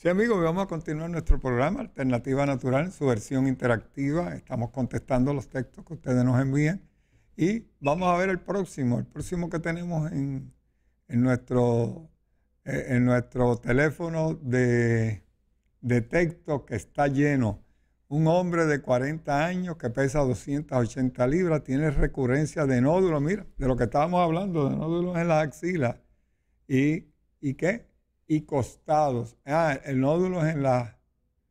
Sí, amigos, vamos a continuar nuestro programa Alternativa Natural en su versión interactiva. Estamos contestando los textos que ustedes nos envían. Y vamos a ver el próximo, el próximo que tenemos en, nuestro, eh, en nuestro teléfono de, de texto que está lleno. Un hombre de 40 años que pesa 280 libras tiene recurrencia de nódulos, mira, de lo que estábamos hablando, de nódulos en las axilas. ¿Y, y qué? y costados. Ah, el nódulo en las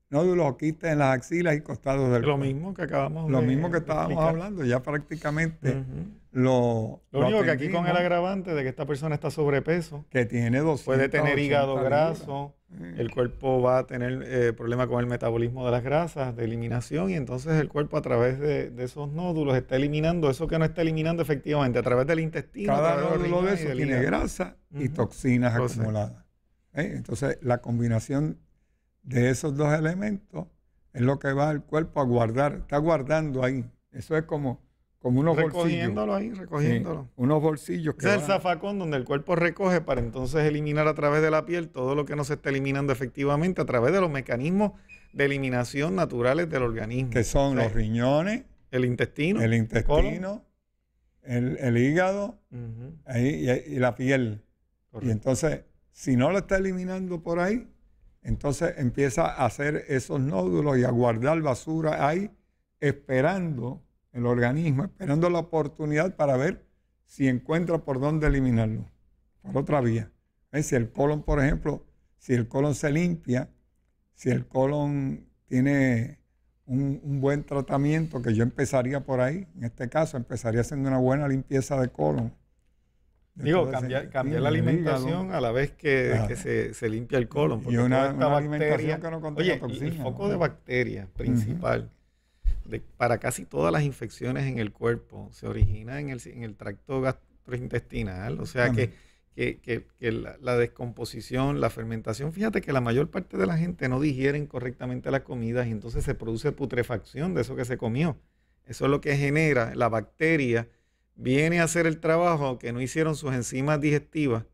nódulos en las axilas y costados del Lo mismo que acabamos Lo mismo que estábamos hablando, ya prácticamente lo... Lo, único que aquí con el agravante de que esta persona está sobrepeso. Que tiene dos Puede tener hígado graso, el cuerpo va a tener eh, problemas con el metabolismo de las grasas, de eliminación, y entonces el cuerpo a través de, esos nódulos está eliminando eso que no está eliminando efectivamente, a través del intestino. Cada nódulo de, eso tiene grasa y toxinas acumuladas. ¿Eh? Entonces, la combinación de esos dos elementos es lo que va el cuerpo a guardar, está guardando ahí. Eso es como, como unos bolsillos. Recogiéndolo ahí, recogiéndolo. unos bolsillos. Que es el zafacón donde el cuerpo recoge para entonces eliminar a través de la piel todo lo que no se está eliminando efectivamente a través de los mecanismos de eliminación naturales del organismo. Que son los riñones. El intestino. El intestino. El, hígado ahí, y, la piel. Y entonces si no lo está eliminando por ahí, entonces empieza a hacer esos nódulos y a guardar basura ahí, esperando el organismo, esperando la oportunidad para ver si encuentra por dónde eliminarlo, por otra vía. Si el colon, por ejemplo, si el colon se limpia, si el colon tiene un, un, buen tratamiento, que yo empezaría por ahí, en este caso empezaría haciendo una buena limpieza de colon, Digo, cambiar, cambiar la alimentación a la vez que, se, limpia el colon. Porque y una, alimentación que no contiene El foco de bacterias principal para casi todas las infecciones en el cuerpo se origina en el, en el tracto gastrointestinal. O sea que, que, que la, la, descomposición, la fermentación, fíjate que la mayor parte de la gente no digieren correctamente las comidas y entonces se produce putrefacción de eso que se comió. Eso es lo que genera la bacteria viene a hacer el trabajo que no hicieron sus enzimas digestivas,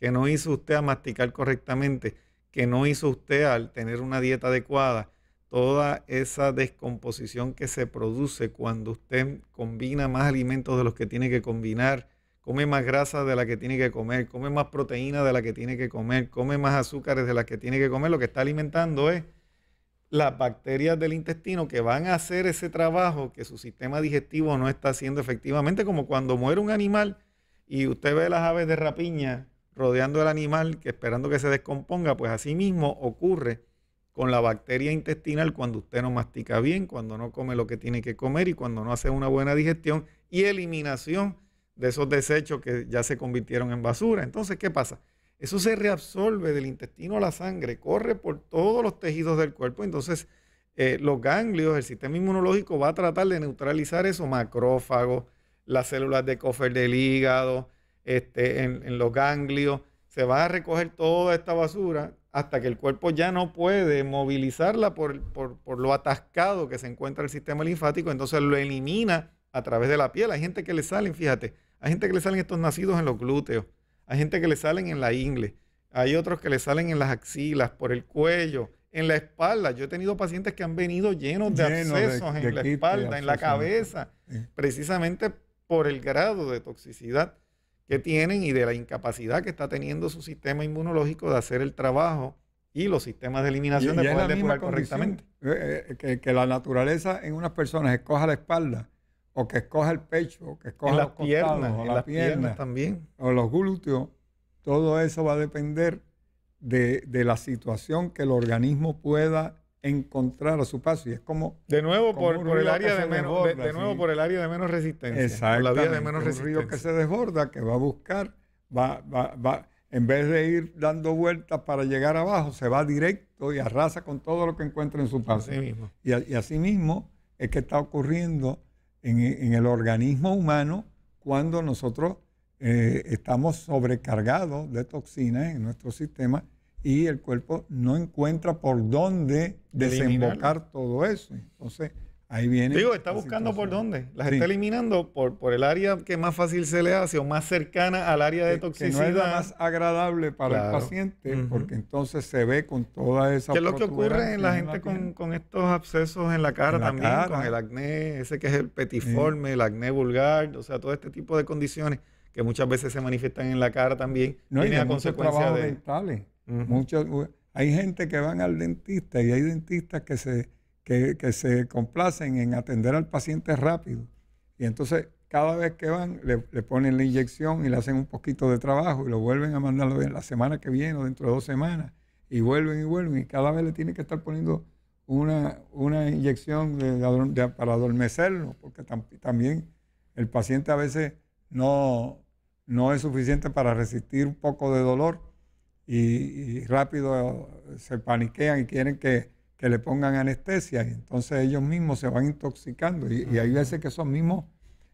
que no hizo usted a masticar correctamente, que no hizo usted al tener una dieta adecuada, toda esa descomposición que se produce cuando usted combina más alimentos de los que tiene que combinar, come más grasa de la que tiene que comer, come más proteína de la que tiene que comer, come más azúcares de la que tiene que comer, lo que está alimentando es las bacterias del intestino que van a hacer ese trabajo que su sistema digestivo no está haciendo efectivamente, como cuando muere un animal y usted ve las aves de rapiña rodeando al animal, que esperando que se descomponga, pues así mismo ocurre con la bacteria intestinal cuando usted no mastica bien, cuando no come lo que tiene que comer y cuando no hace una buena digestión y eliminación de esos desechos que ya se convirtieron en basura. Entonces, ¿qué pasa? Eso se reabsorbe del intestino a la sangre, corre por todos los tejidos del cuerpo. Entonces, eh, los ganglios, el sistema inmunológico va a tratar de neutralizar eso, macrófagos, las células de Koffer del hígado, este, en, los ganglios. Se va a recoger toda esta basura hasta que el cuerpo ya no puede movilizarla por, por, por, lo atascado que se encuentra el sistema linfático, entonces lo elimina a través de la piel. Hay gente que le salen, fíjate, hay gente que le salen estos nacidos en los glúteos, hay gente que le salen en la ingle, hay otros que le salen en las axilas, por el cuello, en la espalda. Yo he tenido pacientes que han venido llenos de abscesos en la espalda, en la cabeza, precisamente por el grado de toxicidad que tienen y de la incapacidad que está teniendo su sistema inmunológico de hacer el trabajo y los sistemas de eliminación de poder depurar correctamente. Eh, eh, que, que, la naturaleza en unas personas escoja la espalda o que escoja el pecho, o que escoja las piernas, o las piernas, también, o los glúteos, todo eso va a depender de, la situación que el organismo pueda encontrar a su paso. Y es como. De nuevo, por, el área de menos, de, nuevo por el área de menos resistencia. de menos resistencia. río que se desborda, que va a buscar, va, va, en vez de ir dando vueltas para llegar abajo, se va directo y arrasa con todo lo que encuentra en su paso. mismo. Y, y así mismo es que está ocurriendo en, el organismo humano cuando nosotros eh, estamos sobrecargados de toxinas en nuestro sistema y el cuerpo no encuentra por dónde desembocar todo eso. Entonces, Ahí viene. Digo, está buscando por dónde. Las está eliminando por, por el área que más fácil se le hace o más cercana al área de toxicidad. Que no es más agradable para el paciente porque entonces se ve con toda esa. ¿Qué es lo que ocurre en la gente con, con, estos abscesos en la cara también? Con el acné, ese que es el petiforme, el acné vulgar, o sea, todo este tipo de condiciones que muchas veces se manifiestan en la cara también. No, hay a consecuencia de. hay gente que van al dentista y hay dentistas que se que, se complacen en atender al paciente rápido. Y entonces cada vez que van le, ponen la inyección y le hacen un poquito de trabajo y lo vuelven a mandarlo la semana que viene o dentro de dos semanas. Y vuelven y vuelven y cada vez le tienen que estar poniendo una, una inyección para adormecerlo, porque también el paciente a veces no, no es suficiente para resistir un poco de dolor y rápido se paniquean y quieren que que le pongan anestesia y entonces ellos mismos se van intoxicando y, hay veces que esos mismos,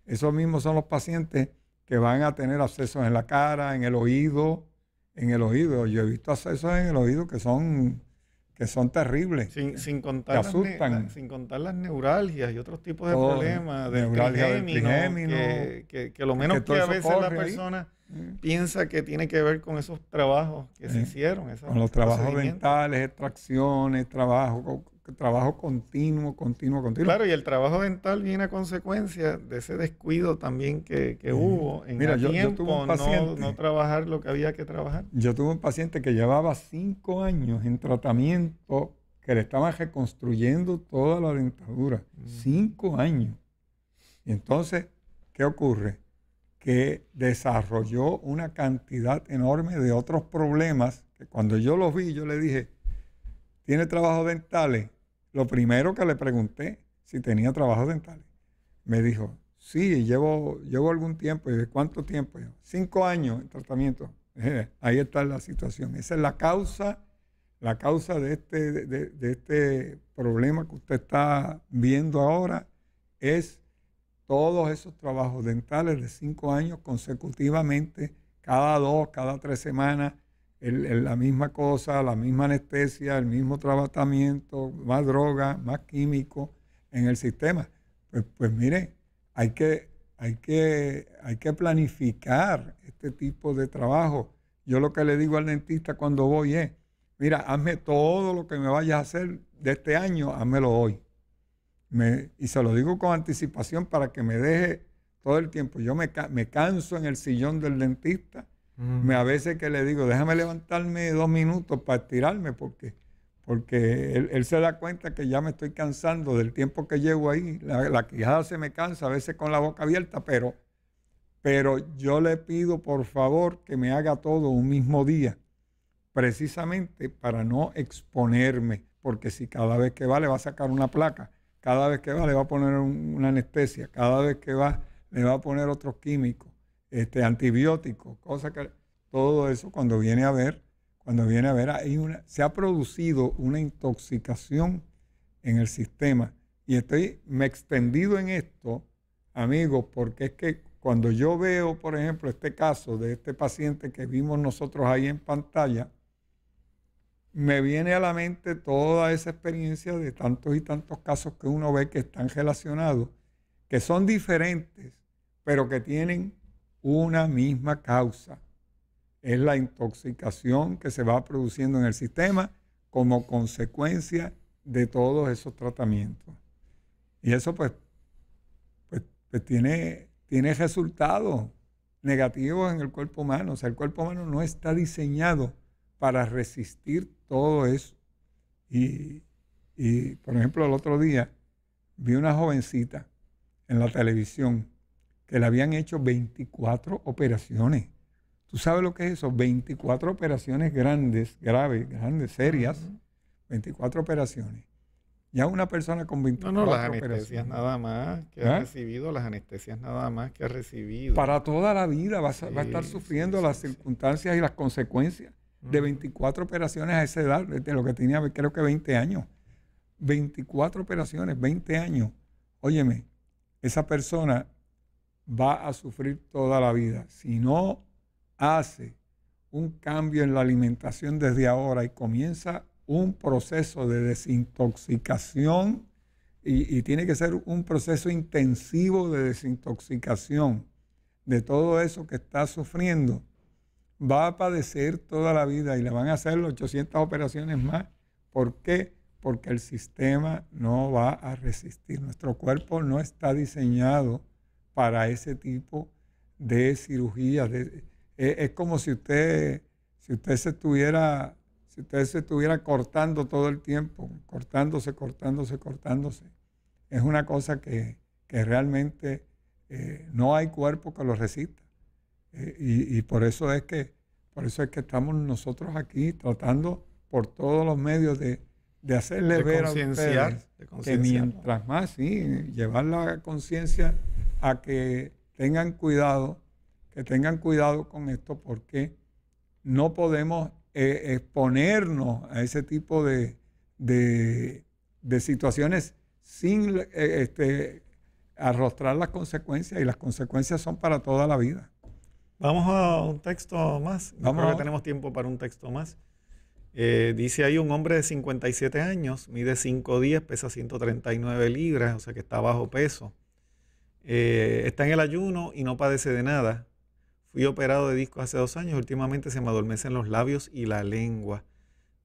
esos mismos son los pacientes que van a tener accesos en la cara, en el oído, en el oído. Yo he visto accesos en el oído que son son terribles. Sin, contar, asustan. sin contar las neuralgias y otros tipos de problemas. De Que, que, lo menos que, a veces la persona piensa que tiene que ver con esos trabajos que se hicieron. Esas, con los trabajos dentales, extracciones, trabajo trabajo continuo, continuo, continuo. Claro, y el trabajo dental viene a consecuencia de ese descuido también que, hubo en el tuve paciente, no, trabajar lo que había que trabajar. Yo tuve un paciente que llevaba cinco años en tratamiento que le estaban reconstruyendo toda la dentadura. Mm. Cinco años. Y entonces, ¿qué ocurre? Que desarrolló una cantidad enorme de otros problemas que cuando yo los vi, yo le dije, ¿tiene trabajos dentales? Lo primero que le pregunté si tenía trabajos dentales. Me dijo, sí, llevo, llevo algún tiempo. ¿Y cuánto tiempo? Cinco años en tratamiento. Ahí está la situación. Esa es la causa, la causa de este, de este problema que usted está viendo ahora es todos esos trabajos dentales de cinco años consecutivamente, cada dos, cada tres semanas, la misma cosa, la misma anestesia, el mismo tratamiento, más droga, más químico en el sistema. Pues, pues mire, hay que, hay, que, hay que planificar este tipo de trabajo. Yo lo que le digo al dentista cuando voy es, mira, hazme todo lo que me vayas a hacer de este año, házmelo hoy. Me, y se lo digo con anticipación para que me deje todo el tiempo. Yo me, me canso en el sillón del dentista me, a veces que le digo, déjame levantarme dos minutos para estirarme, porque, porque él, se da cuenta que ya me estoy cansando del tiempo que llevo ahí. La, quijada se me cansa, a veces con la boca abierta, pero, pero yo le pido por favor que me haga todo un mismo día, precisamente para no exponerme, porque si cada vez que va le va a sacar una placa, cada vez que va le va a poner una anestesia, cada vez que va le va a poner otro químico este, antibióticos, cosas que todo eso cuando viene a ver, cuando viene a ver, hay una, se ha producido una intoxicación en el sistema. Y estoy, me extendido en esto, amigos, porque es que cuando yo veo, por ejemplo, este caso de este paciente que vimos nosotros ahí en pantalla, me viene a la mente toda esa experiencia de tantos y tantos casos que uno ve que están relacionados, que son diferentes, pero que tienen una misma causa. Es la intoxicación que se va produciendo en el sistema como consecuencia de todos esos tratamientos. Y eso pues, pues, pues, tiene, tiene resultados negativos en el cuerpo humano. O sea, el cuerpo humano no está diseñado para resistir todo eso. Y, y por ejemplo, el otro día vi una jovencita en la televisión que le habían hecho 24 operaciones. ¿Tú sabes lo que es eso? 24 operaciones grandes, graves, grandes, serias. 24 operaciones. Ya una persona con 24 No, no, las anestesias nada más que ha ¿Ah? recibido, las anestesias nada más que ha recibido. Para toda la vida va a, estar sufriendo las circunstancias y las consecuencias de 24 operaciones a esa edad, de lo que tenía creo que 20 años. 24 operaciones, 20 años. Óyeme, esa persona va a sufrir toda la vida. Si no hace un cambio en la alimentación desde ahora y comienza un proceso de desintoxicación y, tiene que ser un proceso intensivo de desintoxicación de todo eso que está sufriendo, va a padecer toda la vida y le van a hacer 800 operaciones más. ¿Por qué? Porque el sistema no va a resistir. Nuestro cuerpo no está diseñado para ese tipo de cirugía. E, es, como si usted, si usted se estuviera, si usted se estuviera cortando todo el tiempo, cortándose, cortándose, cortándose. Es una cosa que, realmente eh, no hay cuerpo que lo resista. Eh, y, y, por eso es que por eso es que estamos nosotros aquí tratando por todos los medios de, de hacerle ver a ustedes que mientras más, sí, llevar la conciencia a que tengan cuidado, que tengan cuidado con esto porque no podemos eh, exponernos a ese tipo de, situaciones sin eh, este, arrostrar las consecuencias y las consecuencias son para toda la vida. Vamos a un texto más. creo que tenemos tiempo para un texto más. Eh, dice ahí un hombre de 57 años, mide días, pesa 139 libras, o sea que está bajo peso. Eh, está en el ayuno y no padece de nada. Fui operado de disco hace dos años, últimamente se me adormecen los labios y la lengua.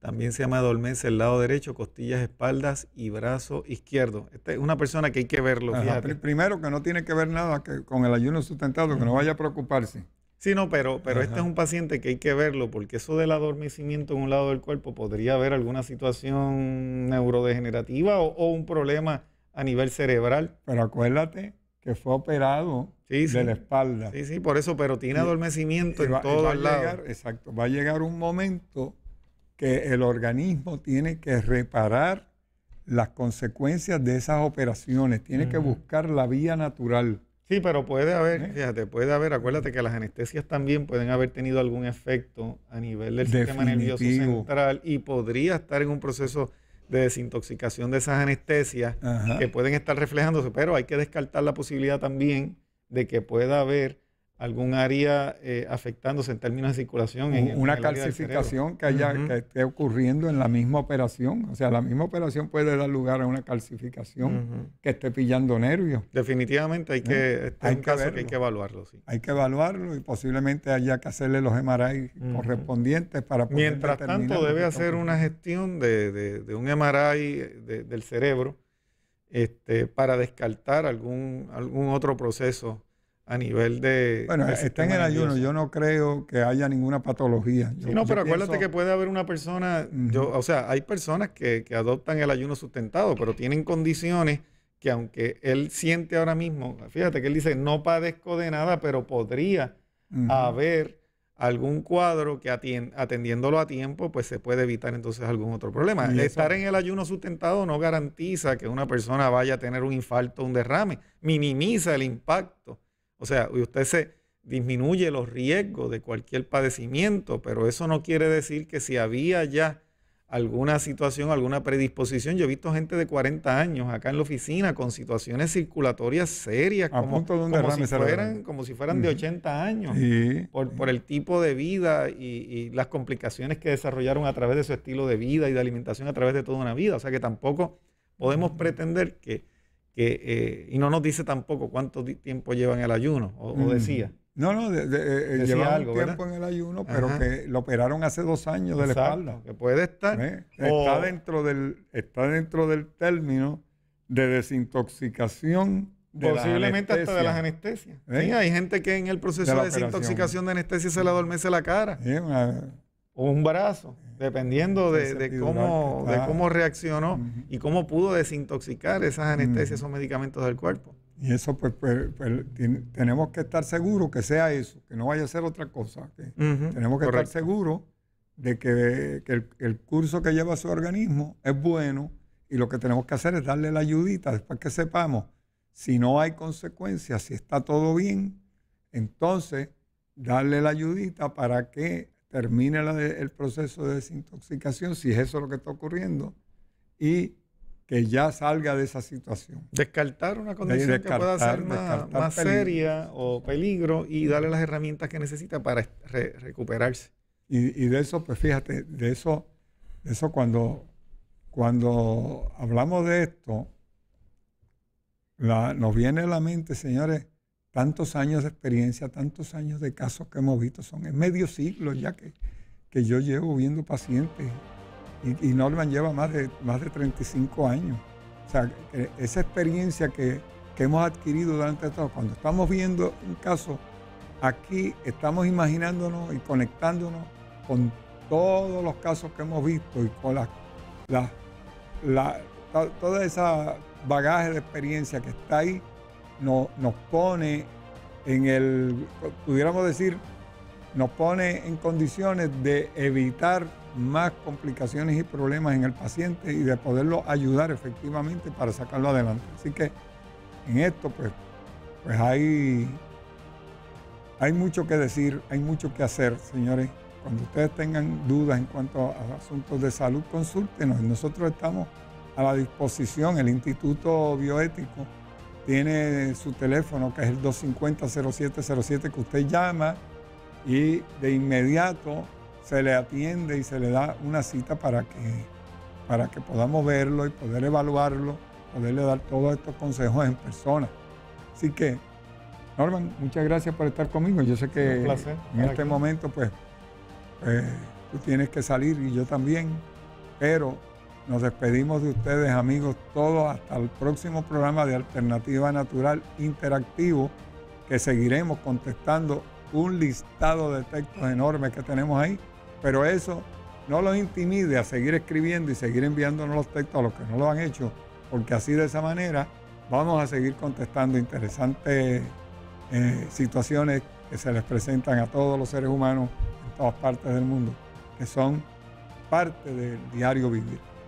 También se me adormece el lado derecho, costillas, espaldas y brazo izquierdo. Esta es una persona que hay que verlo. primero que no tiene que ver nada con el ayuno sustentado, que no vaya a preocuparse. Sí, no, pero, pero este es un paciente que hay que verlo porque eso del adormecimiento en un lado del cuerpo podría haber alguna situación neurodegenerativa o, un problema a nivel cerebral. Pero acuérdate que fue operado de la espalda. Sí, sí, por eso, pero tiene adormecimiento en todos lados. Exacto, va a llegar un momento que el organismo tiene que reparar las consecuencias de esas operaciones, tiene que buscar la vía natural. Sí, pero puede haber, fíjate, puede haber, acuérdate que las anestesias también pueden haber tenido algún efecto a nivel del sistema nervioso central y podría estar en un proceso de desintoxicación de esas anestesias que pueden estar reflejándose, pero hay que descartar la posibilidad también de que pueda haber algún área eh, afectándose en términos de circulación. En, una calcificación que, haya, que esté ocurriendo en la misma operación. O sea, la misma operación puede dar lugar a una calcificación que esté pillando nervios. Definitivamente hay ¿Eh? este, que, hay hay que evaluarlo. Sí. Hay que evaluarlo y posiblemente haya que hacerle los MRI correspondientes para poder Mientras tanto, debe hacer una gestión de, un MRI del cerebro este, para descartar algún, algún otro proceso a nivel de... Bueno, está en el ayuno. Yo no creo que haya ninguna patología. no, pero acuérdate que puede haber una persona, yo, o sea, hay personas que, que, adoptan el ayuno sustentado, pero tienen condiciones que aunque él siente ahora mismo, fíjate que él dice, no padezco de nada, pero podría haber algún cuadro que atendiéndolo a tiempo, pues se puede evitar entonces algún otro problema. Estar en el ayuno sustentado no garantiza que una persona vaya a tener un infarto, un derrame, minimiza el impacto o sea, usted se disminuye los riesgos de cualquier padecimiento, pero eso no quiere decir que si había ya alguna situación, alguna predisposición. Yo he visto gente de 40 años acá en la oficina con situaciones circulatorias serias, como, si fueran, de 80 años, por, el tipo de vida y, las complicaciones que desarrollaron a través de su estilo de vida y de alimentación a través de toda una vida. O sea que tampoco podemos pretender que eh, y no nos dice tampoco cuánto tiempo lleva en el ayuno, o, mm. decía. No, no, eh, lleva tiempo en el ayuno, pero que lo operaron hace dos años de la espalda. Que puede estar. Está, dentro del, está dentro del término de desintoxicación. De Posiblemente hasta de las anestesias. hay gente que en el proceso de, desintoxicación de anestesia se le adormece la cara o un brazo, dependiendo de, cómo, reaccionó y cómo pudo desintoxicar esas anestesias, o medicamentos del cuerpo. Y eso, pues, pues, pues tenemos que estar seguros que sea eso, que no vaya a ser otra cosa. Tenemos que estar seguros de que, el, el, curso que lleva su organismo es bueno y lo que tenemos que hacer es darle la ayudita después que sepamos si no hay consecuencias, si está todo bien, entonces darle la ayudita para que termine el proceso de desintoxicación, si es eso lo que está ocurriendo, y que ya salga de esa situación. Descartar una condición que pueda ser más, seria o peligro y darle las herramientas que necesita para recuperarse. Y, de eso, pues fíjate, de eso, eso cuando, cuando hablamos de esto, nos viene a la mente, señores, tantos años de experiencia, tantos años de casos que hemos visto, son en medio siglo ya que, yo llevo viendo pacientes y, Norman lleva más de, más de 35 años. O sea, esa experiencia que, hemos adquirido durante todo, cuando estamos viendo un caso, aquí estamos imaginándonos y conectándonos con todos los casos que hemos visto y con la, la, la, todo esa bagaje de experiencia que está ahí nos pone en el, pudiéramos decir, nos pone en condiciones de evitar más complicaciones y problemas en el paciente y de poderlo ayudar efectivamente para sacarlo adelante. Así que en esto pues, pues hay, hay mucho que decir, hay mucho que hacer, señores. Cuando ustedes tengan dudas en cuanto a asuntos de salud, consúltenos. Nosotros estamos a la disposición, el Instituto Bioético tiene su teléfono, que es el 250-0707, que usted llama y de inmediato se le atiende y se le da una cita para que, para que podamos verlo y poder evaluarlo, poderle dar todos estos consejos en persona. Así que, Norman, muchas gracias por estar conmigo. Yo sé que en este momento, pues, eh, tú tienes que salir y yo también, pero nos despedimos de ustedes, amigos, todos hasta el próximo programa de Alternativa Natural Interactivo, que seguiremos contestando un listado de textos enormes que tenemos ahí, pero eso no los intimide a seguir escribiendo y seguir enviándonos los textos a los que no lo han hecho, porque así de esa manera vamos a seguir contestando interesantes eh, situaciones que se les presentan a todos los seres humanos en todas partes del mundo, que son parte del diario vivir.